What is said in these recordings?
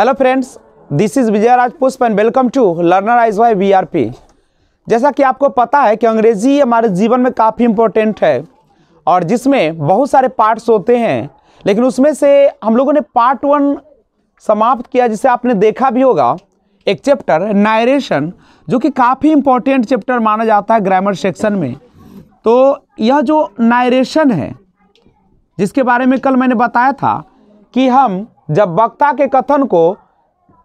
hello friends this is Vijay Raj Pushp and welcome to learner eyes Y V R P जैसा कि आपको पता है कि अंग्रेज़ी हमारे जीवन में काफ़ी इम्पोर्टेंट है और जिसमें बहुत सारे पार्ट्स होते हैं लेकिन उसमें से हम लोगों ने पार्ट वन समाप्त किया जिसे आपने देखा भी होगा एक चैप्टर नायरेशन जो कि काफ़ी इम्पोर्टेंट चैप्टर माना जाता है ग्रामर सेक्शन में तो यह जो नायरेशन है जिसके बारे में कल मैंने बताया था कि हम जब वक्ता के कथन को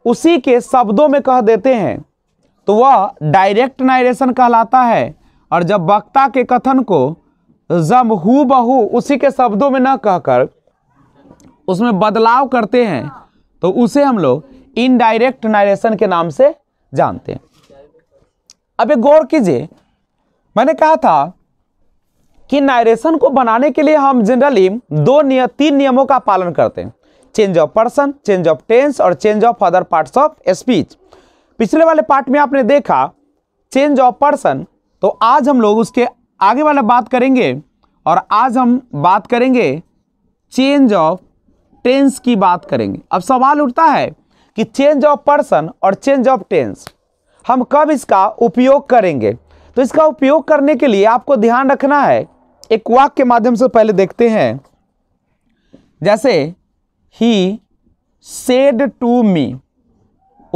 उसी के शब्दों में कह देते हैं तो वह डायरेक्ट नायरेशन कहलाता है और जब वक्ता के कथन को जब हु बहू उसी के शब्दों में न कहकर उसमें बदलाव करते हैं तो उसे हम लोग इनडायरेक्ट नायरेशन के नाम से जानते हैं अब एक गौर कीजिए मैंने कहा था कि नायरेशन को बनाने के लिए हम जनरली दो निय, तीन नियमों का पालन करते हैं change of person change of tense और change of other parts of speech पिछले वाले पार्ट में आपने देखा चेंज ऑफ पर्सन तो आज हम लोग उसके आगे वाला बात करेंगे और आज हम बात करेंगे चेंज ऑफ टेंस की बात करेंगे अब सवाल उठता है कि चेंज ऑफ पर्सन और चेंज ऑफ टेंस हम कब इसका उपयोग करेंगे तो इसका उपयोग करने के लिए आपको ध्यान रखना है एक वाक्य के माध्यम से पहले देखते हैं जैसे ही सेड टू मी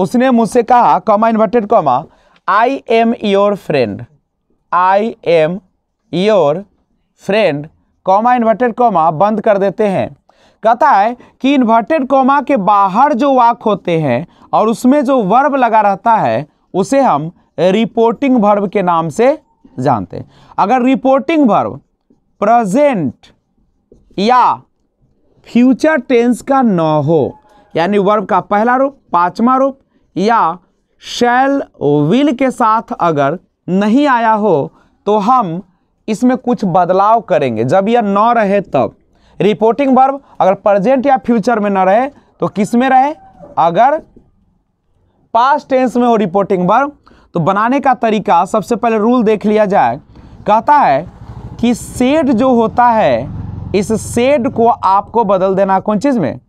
उसने मुझसे कहा comma inverted comma I am your friend I am your friend comma inverted comma बंद कर देते हैं कहता है कि इन्वर्टेड कॉमा के बाहर जो वाक होते हैं और उसमें जो वर्ब लगा रहता है उसे हम रिपोर्टिंग वर्ब के नाम से जानते हैं अगर रिपोर्टिंग वर्ब प्रेजेंट या फ्यूचर टेंस का न हो यानी वर्ब का पहला रूप पांचवा रूप या शैल विल के साथ अगर नहीं आया हो तो हम इसमें कुछ बदलाव करेंगे जब यह न रहे तब रिपोर्टिंग वर्ब अगर प्रेजेंट या फ्यूचर में न रहे तो किस में रहे अगर पास्ट टेंस में हो रिपोर्टिंग वर्ब तो बनाने का तरीका सबसे पहले रूल देख लिया जाए कहता है कि सेट जो होता है इस सेड को आपको बदल देना है कौन चीज़ में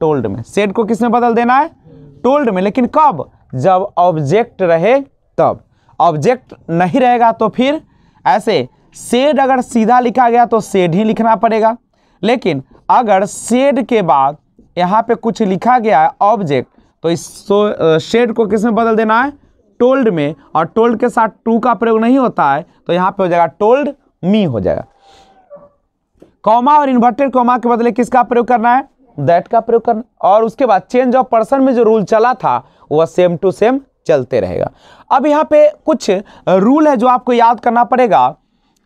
टोल्ड में सेड को किस में बदल देना है टोल्ड में लेकिन कब जब ऑब्जेक्ट रहे तब ऑब्जेक्ट नहीं रहेगा तो फिर ऐसे सेड अगर सीधा लिखा गया तो सेड ही लिखना पड़ेगा लेकिन अगर सेड के बाद यहाँ पे कुछ लिखा गया है ऑब्जेक्ट तो इस शेड को किस में बदल देना है टोल्ड में और टोल्ड के साथ टू का प्रयोग नहीं होता है तो यहाँ पे हो जाएगा टोल्ड मी हो जाएगा कॉमा और इन्वर्टेड कॉमा के बदले किसका प्रयोग करना है दैट का प्रयोग करना और उसके बाद चेंज ऑफ पर्सन में जो रूल चला था वह सेम टू सेम चलते रहेगा अब यहाँ पे कुछ रूल है जो आपको याद करना पड़ेगा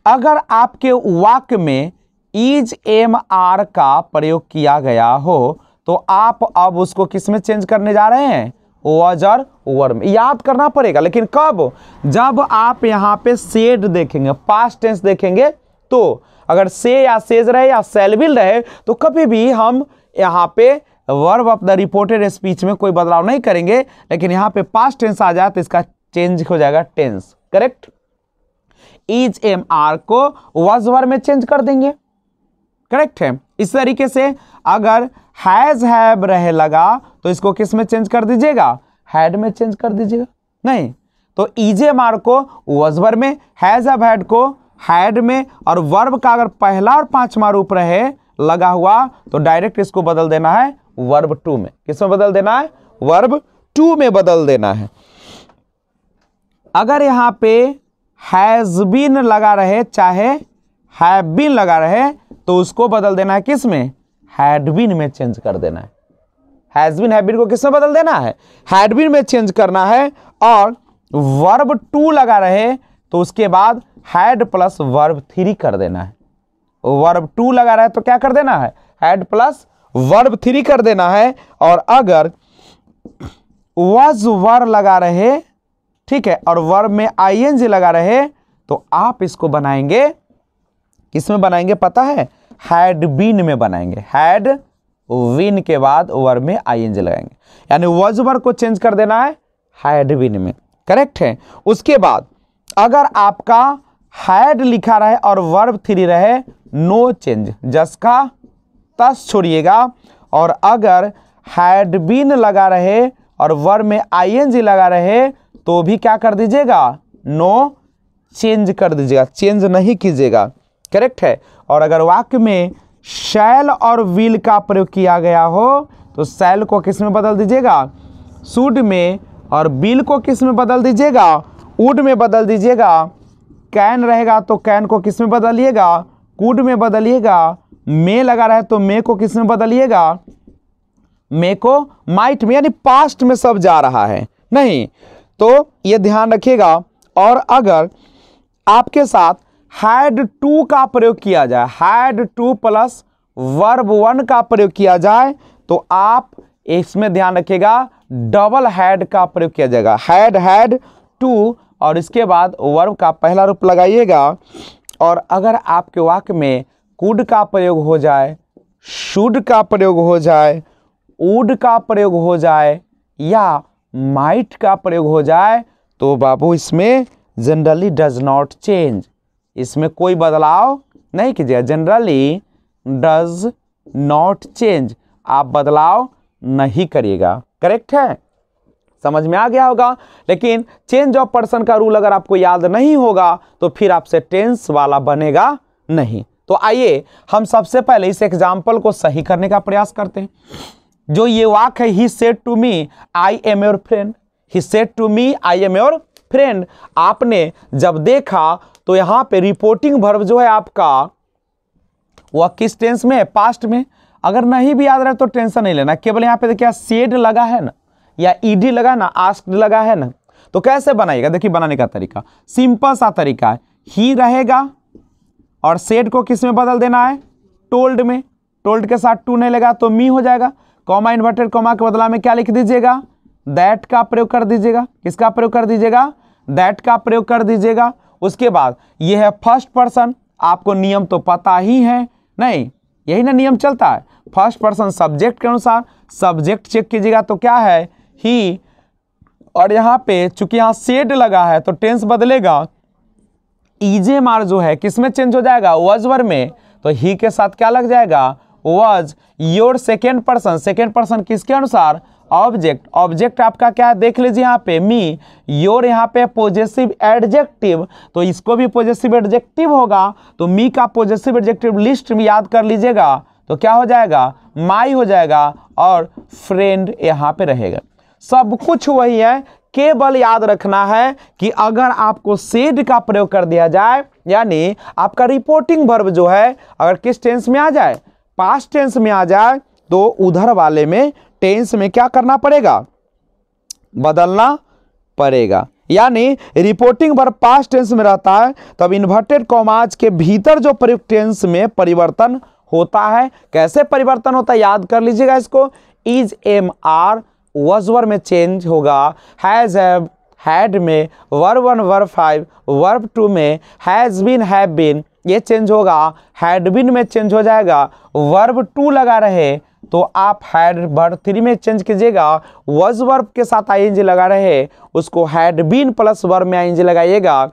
अगर आपके वाक्य में इज एम आर का प्रयोग किया गया हो तो आप अब उसको किस में चेंज करने जा रहे हैं वज और में याद करना पड़ेगा लेकिन कब जब आप यहाँ पे सेड देखेंगे पास्ट टेंस देखेंगे तो अगर से या सेज रहे या सेलबिल रहे तो कभी भी हम यहाँ पे verb of the reported speech में कोई बदलाव नहीं करेंगे लेकिन यहाँ पे पास टेंस आ जाए तो इसका चेंज हो जाएगा tense correct is am are को वॉज वर में चेंज कर देंगे करेक्ट है इस तरीके से अगर हैज हैव रहे लगा तो इसको किस में चेंज कर दीजिएगा हैड में चेंज कर दीजिएगा नहीं तो एम e आर को वजवर में हैज हैव हैड को हैड में और वर्ब का अगर पहला और पांचवा रूप रहे लगा हुआ तो डायरेक्ट इसको बदल देना है वर्ब टू में किस में बदल देना है वर्ब टू में बदल देना है अगर यहां पे हैज़ बीन लगा रहे चाहे हैव बीन लगा रहे तो उसको बदल देना है किस में हैड बीन में चेंज कर देना है हैज़ बीन हैव बीन को किस में बदल देना है हैड बीन में चेंज करना है और वर्ब टू लगा रहे तो उसके बाद हैड प्लस वर्ब थ्री कर देना है वर्ब टू लगा रहा है तो क्या कर देना है हैड प्लस वर्ब थ्री कर देना है और अगर वज वर लगा रहे ठीक है और वर्ब में आई एन जी लगा रहे तो आप इसको बनाएंगे किस में बनाएंगे पता है हैड बीन में बनाएंगे हैड विन के बाद वर्ब में आई एन जी लगाएंगे यानी वज वर को चेंज कर देना है हैड बीन में करेक्ट है उसके बाद अगर आपका हैड लिखा रहे और वर्ब थ्री रहे नो चेंज जस का तस छोड़िएगा और अगर हैड बीन लगा रहे और वर्ब में आईएनजी लगा रहे तो भी क्या कर दीजिएगा नो चेंज कर दीजिएगा चेंज नहीं कीजिएगा करेक्ट है और अगर वाक्य में शैल और विल का प्रयोग किया गया हो तो शैल को किस में बदल दीजिएगा सूड में और बिल को किस में बदल दीजिएगा उड में बदल दीजिएगा कैन रहेगा तो कैन को किस में बदलिएगा कूड में बदलिएगा मे लगा रहा है तो मे को किस में बदलिएगा मे को माइट में यानी पास्ट में सब जा रहा है नहीं तो ये ध्यान रखिएगा और अगर आपके साथ हैड टू का प्रयोग किया जाए had to plus verb one का प्रयोग किया जाए तो आप इसमें ध्यान रखिएगा डबल हैड का प्रयोग किया जाएगा हैड हैड टू और इसके बाद वर्ब का पहला रूप लगाइएगा और अगर आपके वाक्य में कुड का प्रयोग हो जाए शुड का प्रयोग हो जाए ऊड का प्रयोग हो जाए या माइट का प्रयोग हो जाए तो बाबू इसमें जनरली डज नॉट चेंज इसमें कोई बदलाव नहीं कीजिएगा जनरली डज नॉट चेंज आप बदलाव नहीं करिएगा करेक्ट है समझ में आ गया होगा लेकिन चेंज ऑफ पर्सन का रूल अगर आपको याद नहीं होगा तो फिर आपसे टेंस वाला बनेगा नहीं तो आइए हम सबसे पहले इस एग्जाम्पल को सही करने का प्रयास करते हैं जो ये वाक है he said to me I am your friend he said to me I am your friend आपने जब देखा तो यहां पे रिपोर्टिंग भर्व जो है आपका वह किस टेंस में है पास्ट में अगर नहीं भी याद रहे तो टेंशन नहीं लेना केवल यहाँ पे देखिए सेड लगा है ना या ईडी लगा ना आस्क लगा है ना तो कैसे बनाएगा देखिए बनाने का तरीका सिंपल सा तरीका है ही रहेगा और सेट को किस में बदल देना है टोल्ड में टोल्ड के साथ टू नहीं लगा तो मी हो जाएगा कॉमा इन्वर्टेड कॉमा के बदला में क्या लिख दीजिएगा दैट का प्रयोग कर दीजिएगा किसका प्रयोग कर दीजिएगा दैट का प्रयोग कर दीजिएगा उसके बाद यह है फर्स्ट पर्सन आपको नियम तो पता ही है नहीं यही ना नियम चलता है फर्स्ट पर्सन सब्जेक्ट के अनुसार सब्जेक्ट चेक कीजिएगा तो क्या है ही और यहाँ पे चूंकि यहाँ सेड लगा है तो टेंस बदलेगा ईजे मार जो है किस में चेंज हो जाएगा वजवर में तो ही के साथ क्या लग जाएगा was your second person second person किसके अनुसार ऑब्जेक्ट ऑब्जेक्ट आपका क्या है देख लीजिए यहाँ पे मी योर यहाँ पे पॉजिटिव एडजेक्टिव तो इसको भी पॉजिटिव एडजेक्टिव होगा तो मी का पॉजिटिव एडजेक्टिव लिस्ट में याद कर लीजिएगा तो क्या हो जाएगा माई हो जाएगा और फ्रेंड यहाँ पे रहेगा सब कुछ वही है केवल याद रखना है कि अगर आपको सेड का प्रयोग कर दिया जाए यानी आपका रिपोर्टिंग वर्ब जो है अगर किस टेंस में आ जाए पास्ट टेंस में आ जाए तो उधर वाले में टेंस में क्या करना पड़ेगा बदलना पड़ेगा यानी रिपोर्टिंग वर्ब पास टेंस में रहता है तब इन्वर्टेड कॉमाज के भीतर जो प्रयुक्त टेंस में परिवर्तन होता है कैसे परिवर्तन होता है याद कर लीजिएगा इसको इज एम आर वजवर में चेंज होगा हैज़ हैव हैड में verb one verb five verb two में हैज़ बीन हैव बीन ये चेंज होगा हैड बिन में चेंज हो जाएगा वर्ब टू लगा रहे तो आप हैड वर्ब थ्री में चेंज कीजिएगा वज वर्ब के साथ आई लगा रहे उसको हैड बिन प्लस वर्ब में आई लगाइएगा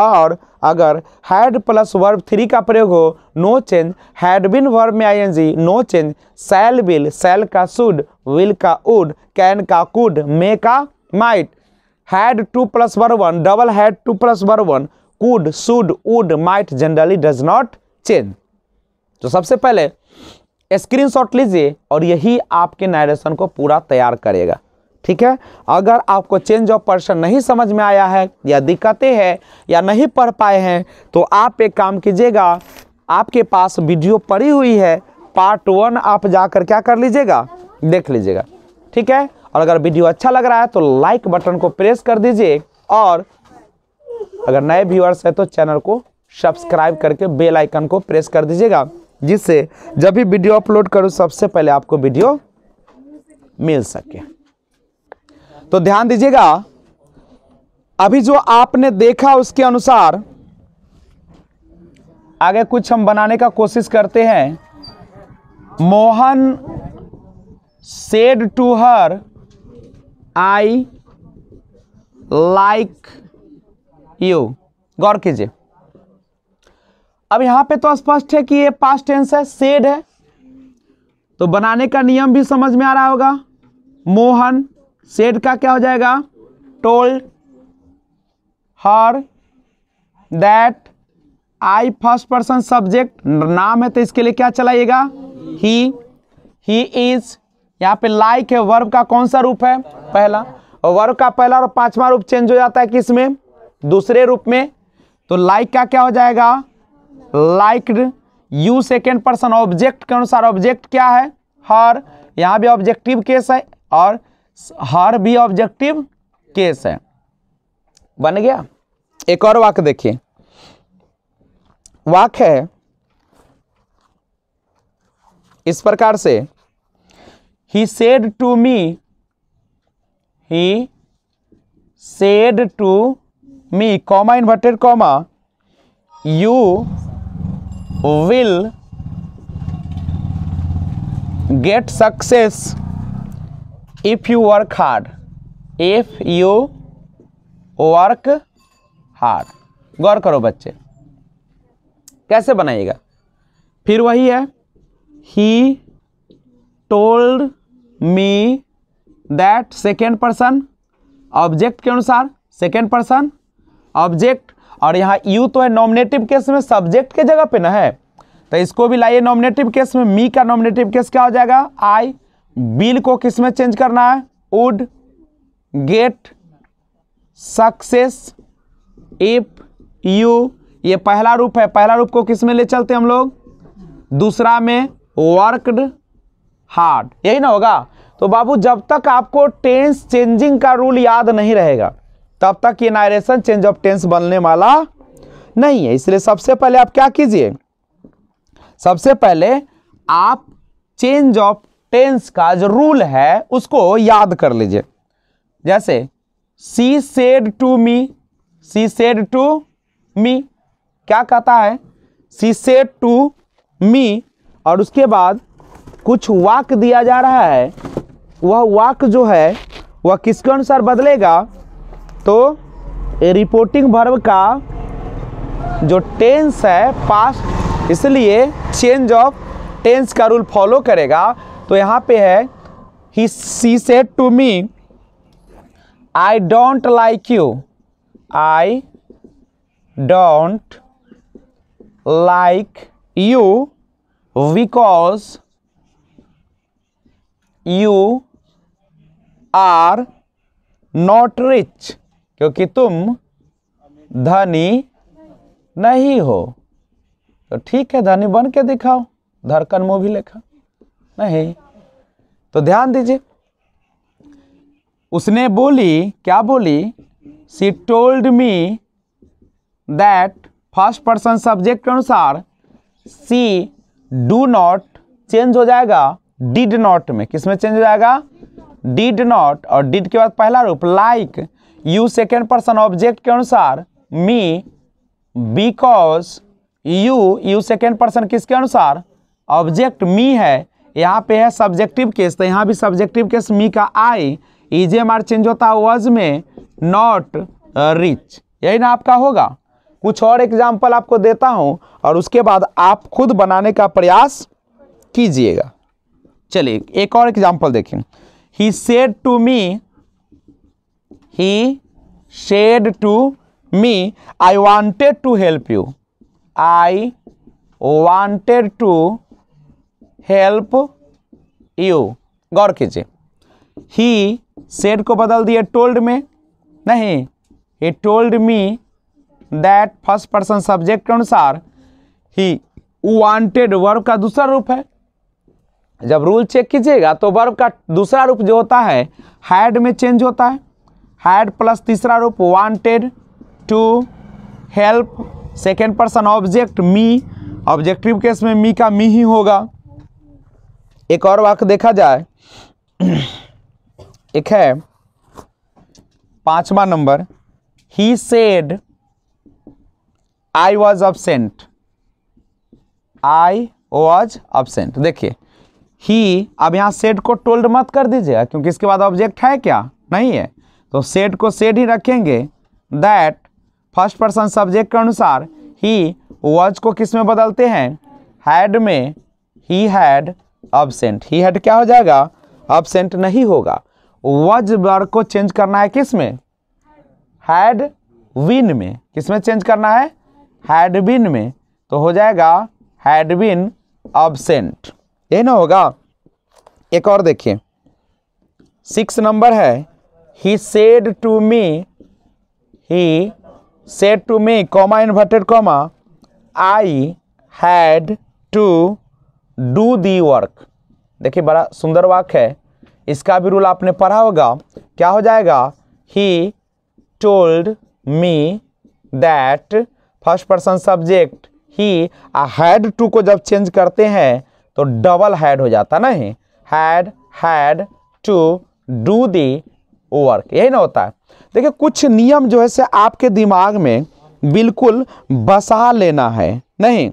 और अगर हैड प्लस वर्ब थ्री का प्रयोग हो no change had been verb में जी no change shall will shall का शुड विल का उड कैन का कुड मे का might had to plus verb one double had to plus verb one could should would might generally does not change तो सबसे पहले screenshot लीजिए और यही आपके नरेशन को पूरा तैयार करेगा ठीक है अगर आपको चेंज ऑफ पर्सन नहीं समझ में आया है या दिक्कतें हैं या नहीं पढ़ पाए हैं तो आप एक काम कीजिएगा आपके पास वीडियो पड़ी हुई है पार्ट वन आप जाकर क्या कर लीजिएगा देख लीजिएगा ठीक है और अगर वीडियो अच्छा लग रहा है तो लाइक बटन को प्रेस कर दीजिए और अगर नए व्यूअर्स हैं तो चैनल को सब्सक्राइब करके बेल आइकन को प्रेस कर दीजिएगा जिससे जब भी वीडियो अपलोड करूँ सबसे पहले आपको वीडियो मिल सके तो ध्यान दीजिएगा अभी जो आपने देखा उसके अनुसार आगे कुछ हम बनाने का कोशिश करते हैं Mohan said to her I like you गौर कीजिए अब यहां पे तो स्पष्ट है कि ये पास्ट टेंस है सेड है तो बनाने का नियम भी समझ में आ रहा होगा मोहन सेड का क्या हो जाएगा told her that I first person subject नाम है तो इसके लिए क्या चलाइएगा ही ही इज यहाँ पे लाइक है वर्ब का कौन सा रूप है पहला वर्ब का पहला और पांचवा रूप चेंज हो जाता है किस में दूसरे रूप में तो लाइक like का क्या हो जाएगा like you second person object के अनुसार ऑब्जेक्ट क्या है हर यहाँ भी ऑब्जेक्टिव केस है और हर बी ऑब्जेक्टिव केस है बन गया एक और वाक्य देखिए वाक्य है इस प्रकार से he said to me he said to me comma inverted comma you will get success if you work hard if you work hard गौर करो बच्चे कैसे बनाइएगा फिर वही है he told me that second person object के अनुसार सेकेंड पर्सन ऑब्जेक्ट और यहाँ यू तो है नॉमिनेटिव केस में सब्जेक्ट के जगह पे ना है तो इसको भी लाइए नॉमिनेटिव केस में मी का नॉमिनेटिव केस क्या हो जाएगा आई बिल को किस में चेंज करना है would get success if you ये पहला रूप है पहला रूप को किस में ले चलते हम लोग दूसरा में वर्कड हार्ड यही ना होगा तो बाबू जब तक आपको टेंस चेंजिंग का रूल याद नहीं रहेगा तब तक ये नायरेशन चेंज ऑफ टेंस बनने वाला नहीं है इसलिए सबसे पहले आप क्या कीजिए सबसे पहले आप चेंज ऑफ टेंस का जो रूल है उसको याद कर लीजिए जैसे she said to me she said to me क्या कहता है सी सेड टू मी और उसके बाद कुछ वाक दिया जा रहा है वह वाक जो है वह किसके अनुसार बदलेगा तो रिपोर्टिंग भर्व का जो टेंस है पास्ट इसलिए चेंज ऑफ टेंस का रूल फॉलो करेगा तो यहाँ पे है ही she said to me I don't like you I don't like you because you are not rich क्योंकि तुम धनी नहीं हो तो ठीक है धनी बन के दिखाओ धड़कन मूवी लिखा नहीं तो ध्यान दीजिए उसने बोली क्या बोली she told me that first person subject के अनुसार सी डू नॉट चेंज हो जाएगा डिड नॉट में किस में चेंज हो जाएगा डिड नॉट और डिड के बाद पहला रूप like you second person object के अनुसार me because you you second person किसके अनुसार ऑब्जेक्ट मी है यहाँ पे है सब्जेक्टिव केस तो यहाँ भी सब्जेक्टिव केस मी का I is am are change होता है वज में नॉट रिच uh, यही ना आपका होगा कुछ और एग्जाम्पल आपको देता हूँ और उसके बाद आप खुद बनाने का प्रयास कीजिएगा चलिए एक और एग्जाम्पल देखें he said to me he said to me I wanted to help you I wanted to help you गौर कीजिए ही सेड को बदल दिया टोल्ड में नहीं he told me that first person subject के अनुसार ही वांटेड वर्ब का दूसरा रूप है जब रूल चेक कीजिएगा तो वर्ब का दूसरा रूप जो होता है हैड में चेंज होता है हैड प्लस तीसरा रूप wanted to help second person object me objective case में मी का मी ही होगा एक और वाक्य देखा जाए एक है पांचवा नंबर he said I was absent I was absent देखिए ही अब यहाँ सेड को टोल्ड मत कर दीजिएगा क्योंकि इसके बाद ऑब्जेक्ट है क्या नहीं है तो सेड को सेड ही रखेंगे दैट फर्स्ट पर्सन सब्जेक्ट के अनुसार ही वॉज को किस में बदलते हैं हैड में he had absent he had क्या हो जाएगा अबसेंट नहीं होगा वज वर्ग को चेंज करना है किस में हैड विन में किस में चेंज करना है हैड विन में तो हो जाएगा हैड विन अबसेंट यही ना होगा एक और देखिए सिक्स नंबर है he said to me he said to me comma inverted comma I had to do the work देखिए बड़ा सुंदर वाक है इसका भी रूल आपने पढ़ा होगा क्या हो जाएगा he told me that first person subject he had to को जब चेंज करते हैं तो डबल हैड हो जाता ना he had had to do the work यही ना होता है देखिए कुछ नियम जो है से आपके दिमाग में बिल्कुल बसा लेना है नहीं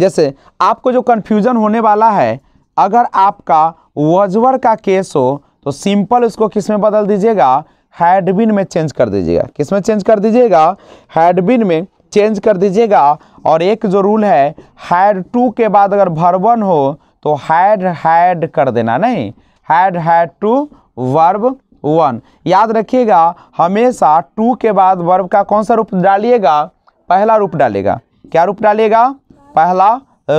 जैसे आपको जो कन्फ्यूज़न होने वाला है अगर आपका वजवर का केस हो तो सिंपल उसको किस में बदल दीजिएगा हैडबिन में चेंज कर दीजिएगा किस में चेंज कर दीजिएगा हैडबिन में चेंज कर दीजिएगा और एक जो रूल है हैड टू के बाद अगर भरवन हो तो हैड हैड कर देना नहीं had had to verb one याद रखिएगा हमेशा टू के बाद वर्ब का कौन सा रूप डालिएगा पहला रूप डालेगा क्या रूप डालेगा पहला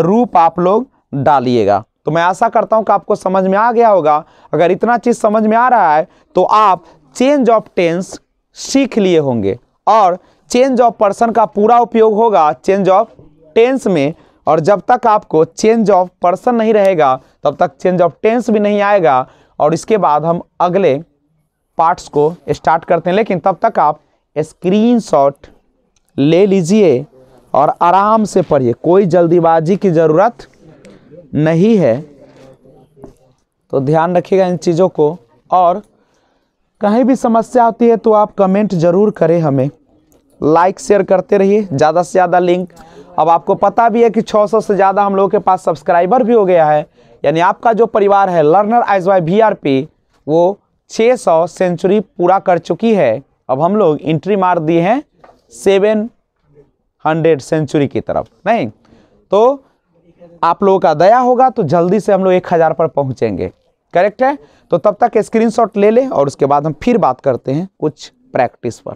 रूप आप लोग डालिएगा तो मैं आशा करता हूँ कि आपको समझ में आ गया होगा अगर इतना चीज़ समझ में आ रहा है तो आप चेंज ऑफ टेंस सीख लिए होंगे और चेंज ऑफ पर्सन का पूरा उपयोग होगा चेंज ऑफ टेंस में और जब तक आपको चेंज ऑफ पर्सन नहीं रहेगा तब तक चेंज ऑफ टेंस भी नहीं आएगा और इसके बाद हम अगले पार्ट्स को स्टार्ट करते हैं लेकिन तब तक आप स्क्रीनशॉट ले लीजिए और आराम से पढ़िए कोई जल्दीबाजी की ज़रूरत नहीं है तो ध्यान रखिएगा इन चीज़ों को और कहीं भी समस्या होती है तो आप कमेंट ज़रूर करें हमें लाइक शेयर करते रहिए ज़्यादा से ज़्यादा लिंक अब आपको पता भी है कि 600 से ज़्यादा हम लोगों के पास सब्सक्राइबर भी हो गया है यानी आपका जो परिवार है learner eyes Y V R P वो 600 सेंचुरी पूरा कर चुकी है अब हम लोग इंट्री मार दिए हैं सेवन हंड्रेड सेंचुरी की तरफ नहीं तो आप लोगों का दया होगा तो जल्दी से हम लोग एक हज़ार पर पहुंचेंगे करेक्ट है तो तब तक स्क्रीनशॉट ले लें और उसके बाद हम फिर बात करते हैं कुछ प्रैक्टिस पर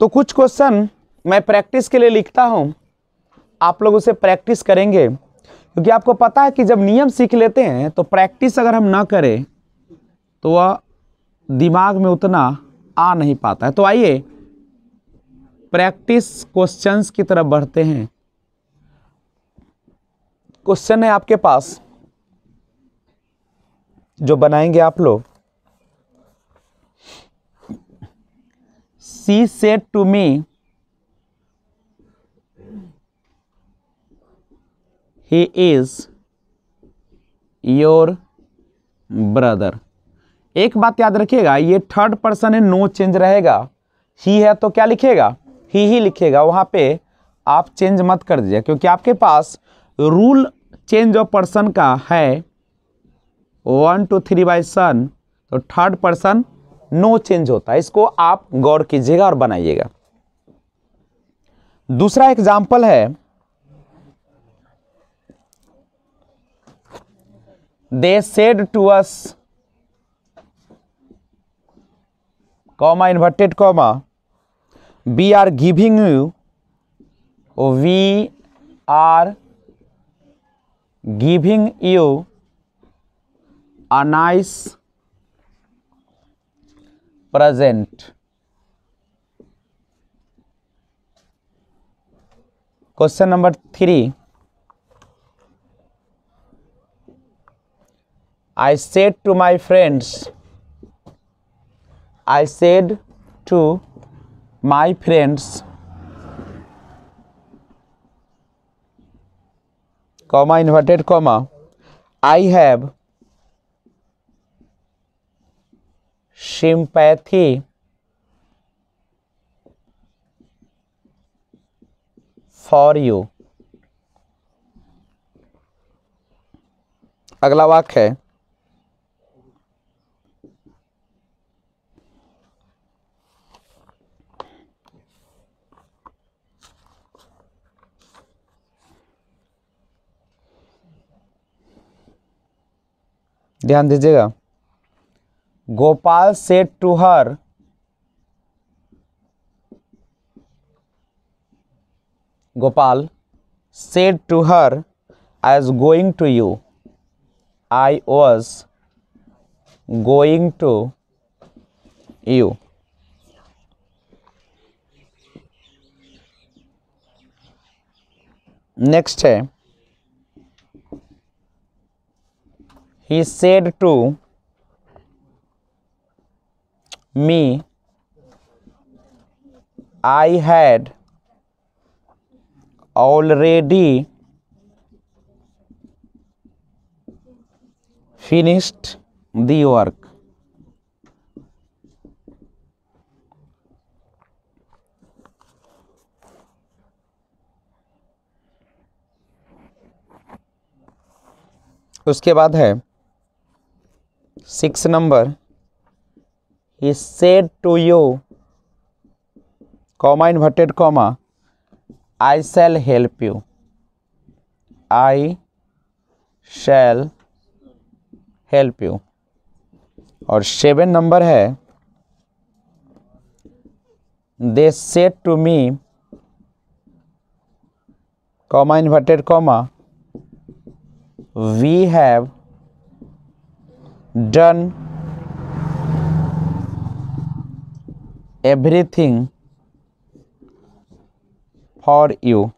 तो कुछ क्वेश्चन मैं प्रैक्टिस के लिए लिखता हूं आप लोग उसे प्रैक्टिस करेंगे क्योंकि आपको पता है कि जब नियम सीख लेते हैं तो प्रैक्टिस अगर हम ना करें तो वह दिमाग में उतना आ नहीं पाता है तो आइए प्रैक्टिस क्वेश्चंस की तरफ बढ़ते हैं क्वेश्चन है आपके पास जो बनाएंगे आप लोग she said to me he is your brother एक बात याद रखिएगा ये थर्ड पर्सन है नो चेंज रहेगा ही है तो क्या लिखेगा ही ही लिखेगा वहाँ पे आप चेंज मत कर दीजिए क्योंकि आपके पास रूल चेंज ऑफ पर्सन का है one two three by SON तो थर्ड पर्सन नो चेंज होता है इसको आप गौर कीजिएगा और बनाइएगा दूसरा एग्जाम्पल है they said to us comma inverted comma we are giving you we are giving you a nice present question number 3 i said to my friends i said to my friends comma inverted comma i have sympathy for you अगला वाक्य है ध्यान दीजिएगा Gopal said to her Gopal said to her I was going to you I was going to you next है he said to me i had already finished the work उसके बाद है six नंबर he said to you comma inverted comma I shall help you I shall help you और seven नंबर है they said to me comma inverted comma we have done everything for you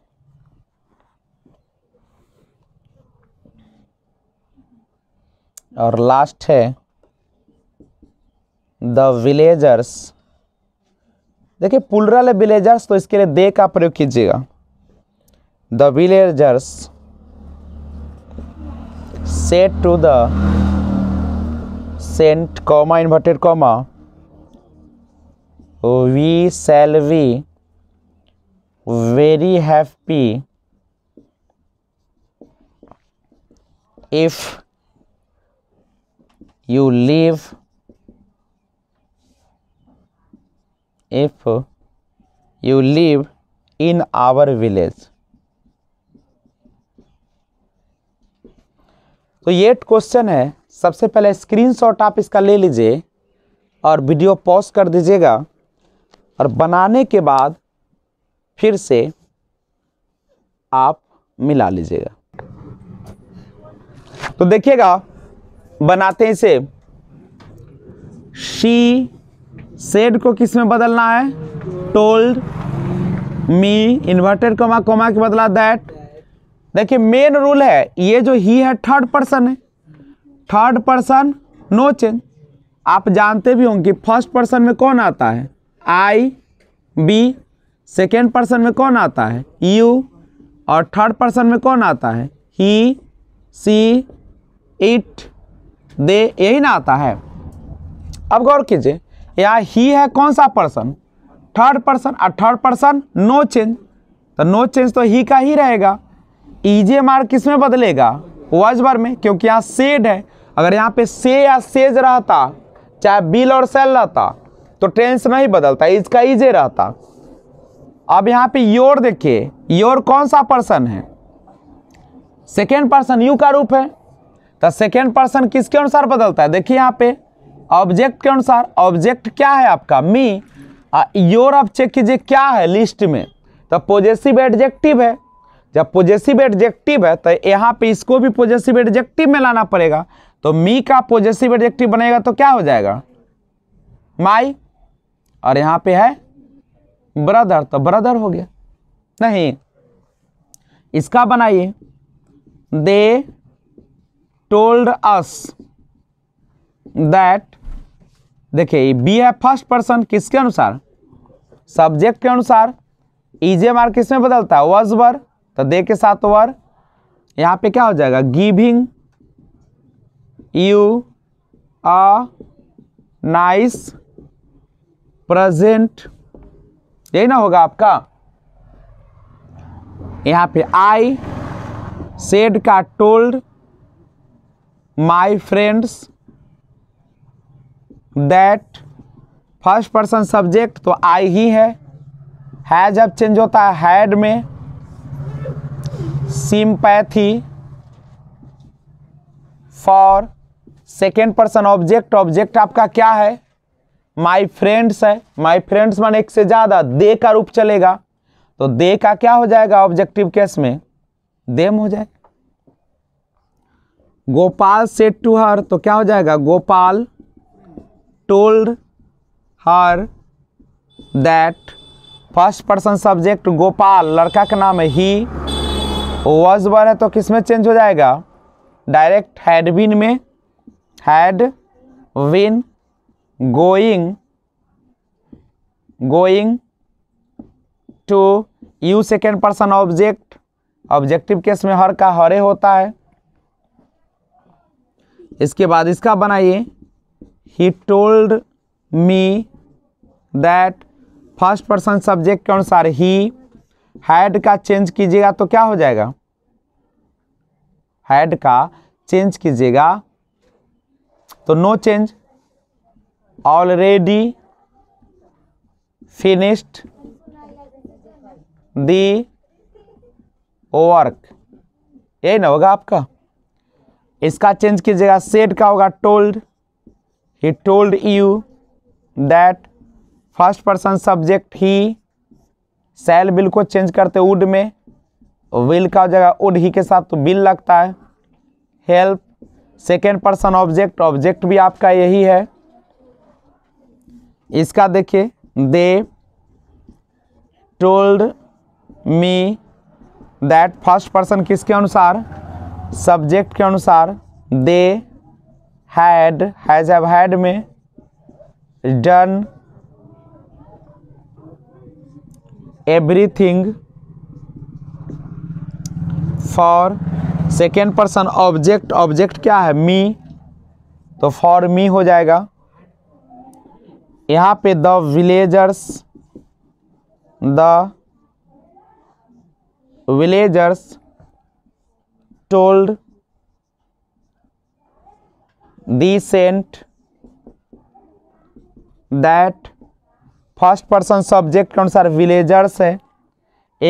और last है the villagers देखिए plural villagers तो इसके लिए they का प्रयोग कीजिएगा the villagers said to the saint comma inverted comma we shall be very happy if you leave if you live in our village तो ये क्वेश्चन है सबसे पहले स्क्रीनशॉट आप इसका ले लीजिए और वीडियो पॉज कर दीजिएगा और बनाने के बाद फिर से आप मिला लीजिएगा तो देखिएगा बनाते हैं इसे शी सेड को किस में बदलना है told me inverted comma comma के बदला दैट देखिए मेन रूल है ये जो ही है थर्ड पर्सन है थर्ड पर्सन नो चेंज आप जानते भी होंगे कि फर्स्ट पर्सन में कौन आता है आई बी सेकेंड पर्सन में कौन आता है यू और थर्ड पर्सन में कौन आता है ही सी इट दे यही ना आता है अब गौर कीजिए या ही है कौन सा पर्सन थर्ड पर्सन और थर्ड पर्सन नो चेंज तो नो चेंज तो ही का ही रहेगा ईजे e मार्क किस में बदलेगा वॉइस बार में क्योंकि यहाँ सेड है अगर यहाँ पे से या सेज रहता चाहे बिल और सेल रहता तो टेंस नहीं बदलता इसका इजे रहता अब यहाँ पे योर देखिए योर कौन सा पर्सन है सेकेंड पर्सन यू का रूप है तो सेकेंड पर्सन किसके अनुसार बदलता है देखिए यहाँ पे ऑब्जेक्ट के अनुसार ऑब्जेक्ट क्या है आपका मी योर आप चेक कीजिए क्या है लिस्ट में तो पॉजिटिव एडजेक्टिव है जब पोजेसिव एडजेक्टिव है तो यहाँ पे इसको भी पोजेसिव एडजेक्टिव में लाना पड़ेगा तो मी का पोजेसिव एडजेक्टिव बनेगा तो क्या हो जाएगा माई और यहाँ पे है ब्रदर तो ब्रदर हो गया नहीं इसका बनाइए दे टोल्ड अस दैट देखिए बी है फर्स्ट पर्सन किसके अनुसार सब्जेक्ट के अनुसार इजे e मार्क किसमें बदलता है वजबर तो दे के साथ वर यहाँ पे क्या हो जाएगा giving you a nice present यही ना होगा आपका यहाँ पे आई सेड का told my friends that first person subject तो आई ही है हैज अब चेंज होता है हैड में sympathy for second person object object आपका क्या है माई फ्रेंड्स है माई फ्रेंड्स मान एक से ज़्यादा दे का रूप चलेगा तो दे का क्या हो जाएगा ऑब्जेक्टिव केस में देम हो जाए गोपाल सेट टू हर तो क्या हो जाएगा Gopal told her that first person subject Gopal लड़का का नाम है ही वॉज वन है तो किस में चेंज हो जाएगा डायरेक्ट हैड बीन में had been going going to you second person object objective case में हर का हरे होता है इसके बाद इसका बनाइए he told me that first person subject के अनुसार ही हेड का चेंज कीजिएगा तो क्या हो जाएगा हैड का चेंज कीजिएगा तो no change already finished the work यही ना होगा आपका इसका चेंज कीजिएगा सेट का होगा told he told you that first person subject he shall will को चेंज करते वुड में विल का जगह वुड ही के साथ तो बिल लगता है help second person object object भी आपका यही है इसका देखिए they told me that first person किसके अनुसार सब्जेक्ट के अनुसार दे हैड हैज़ हैड में done everything for second person object object क्या है मी तो फॉर मी हो जाएगा यहाँ पे the villagers the villagers told the saint that first person subject के अनुसार विलेजर्स है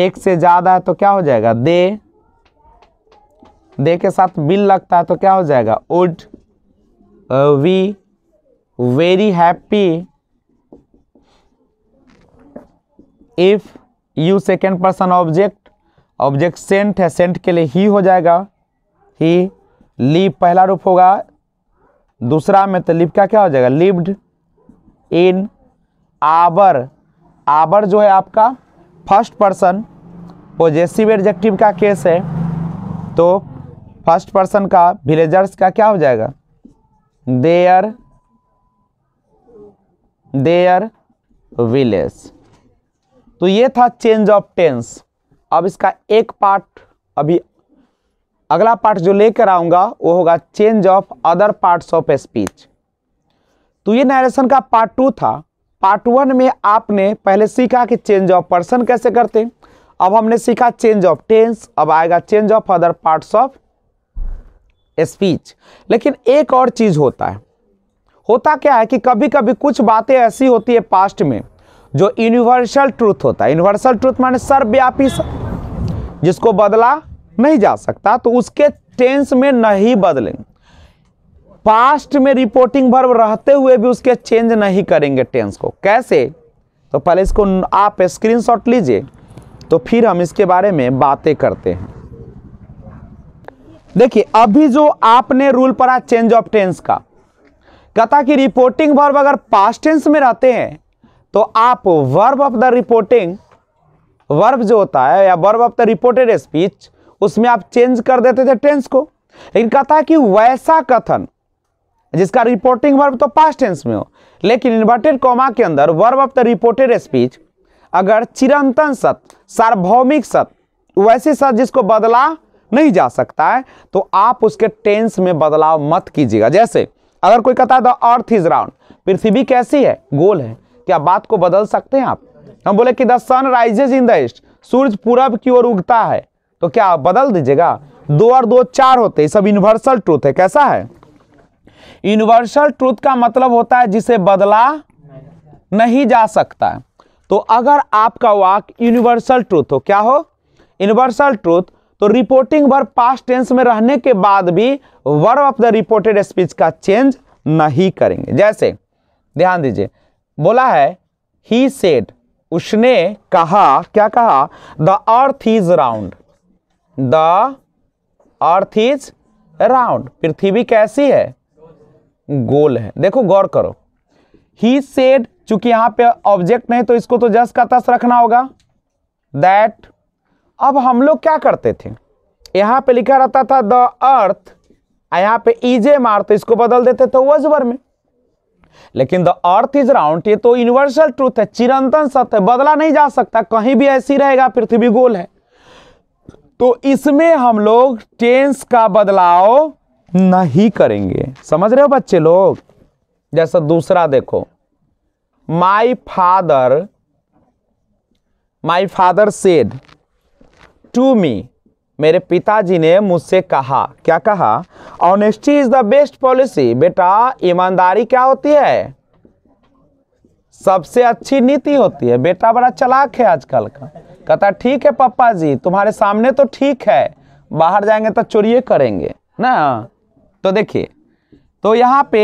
एक से ज़्यादा है तो क्या हो जाएगा दे दे के साथ बिल लगता है तो क्या हो जाएगा would be very happy if you second person object object saint है सेंट के लिए ही हो जाएगा ही लिव पहला रूप होगा दूसरा में तो लिव का क्या हो जाएगा लिव्ड इन आबर आबर जो है आपका फर्स्ट पर्सन पोजेसिव एडजेक्टिव का केस है तो फर्स्ट पर्सन का विलेजर्स का क्या हो जाएगा देयर देयर विलेज तो ये था चेंज ऑफ टेंस अब इसका एक पार्ट अभी अगला पार्ट जो लेकर आऊंगा वो होगा change of other parts of speech तो ये नरेशन का पार्ट टू था पार्ट वन में आपने पहले सीखा कि चेंज ऑफ पर्सन कैसे करते हैं अब हमने सीखा चेंज ऑफ टेंस अब आएगा change of other parts of speech लेकिन एक और चीज़ होता है होता क्या है कि कभी कभी कुछ बातें ऐसी होती है पास्ट में जो यूनिवर्सल ट्रूथ होता है यूनिवर्सल ट्रूथ माने सर्वव्यापी जिसको बदला नहीं जा सकता तो उसके टेंस में नहीं बदलेंगे पास्ट में रिपोर्टिंग वर्ब रहते हुए भी उसके चेंज नहीं करेंगे टेंस को कैसे तो पहले इसको आप स्क्रीनशॉट लीजिए तो फिर हम इसके बारे में बातें करते हैं देखिए अभी जो आपने रूल पढ़ा चेंज ऑफ टेंस का कहता कि रिपोर्टिंग वर्ब अगर पास्ट टेंस में रहते हैं तो आप verb of the reporting verb जो होता है या verb of the reported speech उसमें आप चेंज कर देते थे टेंस को लेकिन कहता की कि वैसा कथन जिसका रिपोर्टिंग वर्ब तो पास्ट टेंस में हो लेकिन इन्वर्टेड कॉमा के अंदर verb of the reported speech अगर चिरंतन सत सार्वभौमिक सत वैसे सत जिसको बदला नहीं जा सकता है तो आप उसके टेंस में बदलाव मत कीजिएगा जैसे अगर कोई कहता है द अर्थ इज राउंड पृथ्वी कैसी है गोल है क्या बात को बदल सकते हैं आप हम बोले कि the sun rises in the east सूर्य पूरब की ओर उगता है तो क्या बदल दीजिएगा दो और दो चार होते सब यूनिवर्सल ट्रूथ है कैसा है यूनिवर्सल ट्रूथ का मतलब होता है जिसे बदला नहीं जा सकता तो अगर आपका वाक यूनिवर्सल ट्रूथ हो क्या हो यूनिवर्सल ट्रूथ तो रिपोर्टिंग वर्ब पास्ट टेंस में रहने के बाद भी verb of the reported speech का चेंज नहीं करेंगे जैसे ध्यान दीजिए बोला है ही सेड उसने कहा क्या कहा the earth is round the earth is round पृथ्वी कैसी है गोल है देखो गौर करो ही सेड चूंकि यहां पे ऑब्जेक्ट नहीं तो इसको तो जस का तस रखना होगा दैट अब हम लोग क्या करते थे यहां पे लिखा रहता था द अर्थ यहां पे ईजे e मार तो इसको बदल देते थे वर में लेकिन द अर्थ इज राउंड ये तो यूनिवर्सल ट्रूथ है चिरंतन सत्य बदला नहीं जा सकता कहीं भी ऐसी रहेगा पृथ्वी गोल है तो इसमें हम लोग टेंस का बदलाव नहीं करेंगे समझ रहे हो बच्चे लोग जैसा दूसरा देखो my father my father said to me मेरे पिताजी ने मुझसे कहा क्या कहा honesty is the best policy बेटा ईमानदारी क्या होती है सबसे अच्छी नीति होती है बेटा बड़ा चलाक है आजकल का कहता ठीक है पापा जी तुम्हारे सामने तो ठीक है बाहर जाएंगे तो चोरिए करेंगे ना तो देखिए तो यहाँ पे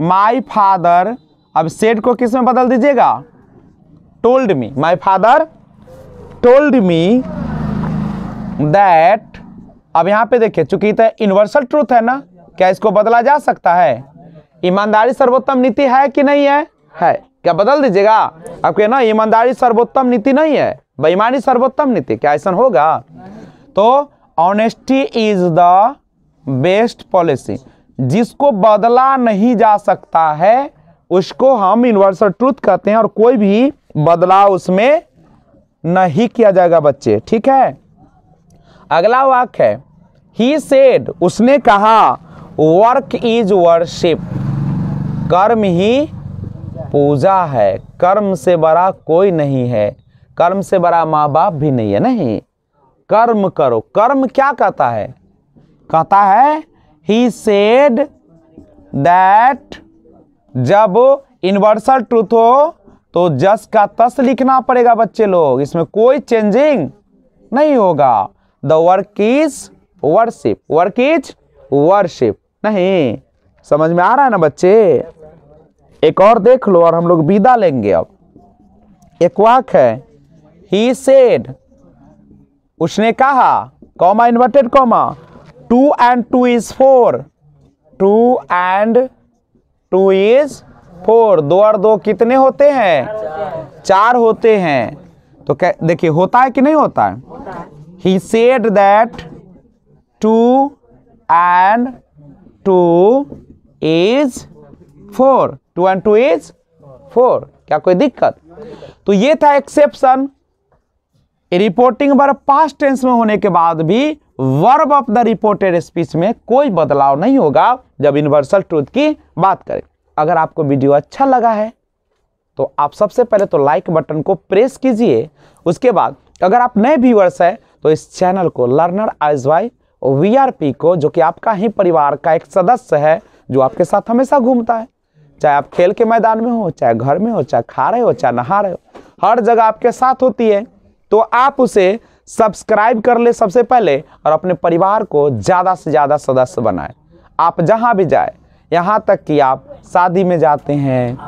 माई फादर अब सेड को किस में बदल दीजिएगा told me my father told me that अब यहाँ पे देखिए चूंकि तो यूनिवर्सल ट्रूथ है ना क्या इसको बदला जा सकता है ईमानदारी सर्वोत्तम नीति है कि नहीं है है क्या बदल दीजिएगा क्या कहना ईमानदारी सर्वोत्तम नीति नहीं है बेईमानी सर्वोत्तम नीति क्या ऐसा होगा तो honesty is the best policy जिसको बदला नहीं जा सकता है उसको हम यूनिवर्सल ट्रूथ कहते हैं और कोई भी बदलाव उसमें नहीं किया जाएगा बच्चे ठीक है अगला वाक्य है ही सेड उसने कहा वर्क इज वर्शिप कर्म ही पूजा है कर्म से बड़ा कोई नहीं है कर्म से बड़ा माँ बाप भी नहीं है नहीं कर्म करो कर्म क्या कहता है कहता है ही सेड दैट जब इन्वर्सल ट्रूथ हो तो जस का तस लिखना पड़ेगा बच्चे लोग इसमें कोई चेंजिंग नहीं होगा the work is worship work is worship नहीं समझ में आ रहा है ना बच्चे एक और देख लो और हम लोग विदा लेंगे अब एक वाक है ही सेड उसने कहा comma inverted comma two and two is four two and two is four दो और दो कितने होते हैं चार होते हैं तो देखिए होता है कि नहीं होता है he said that two and two is four two and two is four क्या कोई दिक्कत तो ये था एक्सेप्शन रिपोर्टिंग बार पास्ट टेंस में होने के बाद भी verb of the reported speech में कोई बदलाव नहीं होगा जब यूनिवर्सल ट्रूथ की बात करें अगर आपको वीडियो अच्छा लगा है तो आप सबसे पहले तो लाइक बटन को प्रेस कीजिए उसके बाद अगर आप नए व्यूअर्स हैं तो इस चैनल को लर्नर आइज वाई वी को जो कि आपका ही परिवार का एक सदस्य है जो आपके साथ हमेशा घूमता है चाहे आप खेल के मैदान में हो चाहे घर में हो चाहे खा रहे हो चाहे नहा रहे हो हर जगह आपके साथ होती है तो आप उसे सब्सक्राइब कर ले सबसे पहले और अपने परिवार को ज़्यादा से ज़्यादा सदस्य बनाए आप जहाँ भी जाए यहाँ तक कि आप शादी में जाते हैं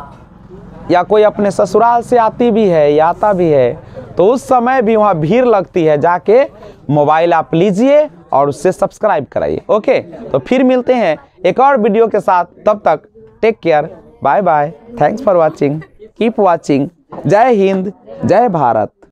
या कोई अपने ससुराल से आती भी है या आता भी है तो उस समय भी वहाँ भीड़ लगती है जाके मोबाइल आप लीजिए और उससे सब्सक्राइब कराइए ओके तो फिर मिलते हैं एक और वीडियो के साथ तब तक take care bye bye thanks for watching keep watching जय हिंद जय भारत